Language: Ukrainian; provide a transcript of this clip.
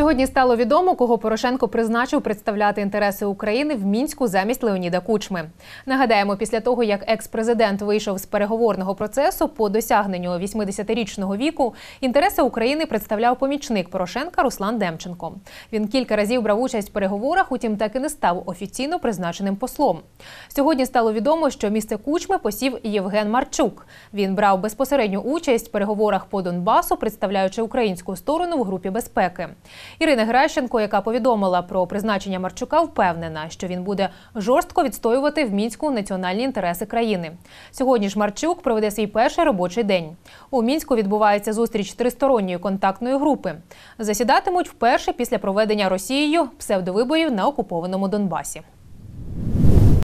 Сьогодні стало відомо, кого Порошенко призначив представляти інтереси України в мінську замість Леоніда Кучми. Нагадаємо, після того як екс-президент вийшов з переговорного процесу по досягненню 80-річного віку, інтереси України представляв помічник Порошенка Руслан Демченко. Він кілька разів брав участь в переговорах, утім так і не став офіційно призначеним послом. Сьогодні стало відомо, що місце кучми посів Євген Марчук. Він брав безпосередню участь в переговорах по Донбасу, представляючи українську сторону в групі безпеки. Ірина Гращенко, яка повідомила про призначення Марчука, впевнена, що він буде жорстко відстоювати в мінську національні інтереси країни. Сьогодні ж Марчук проведе свій перший робочий день. У мінську відбувається зустріч тристоронньої контактної групи. Засідатимуть вперше після проведення Росією псевдовиборів на окупованому Донбасі.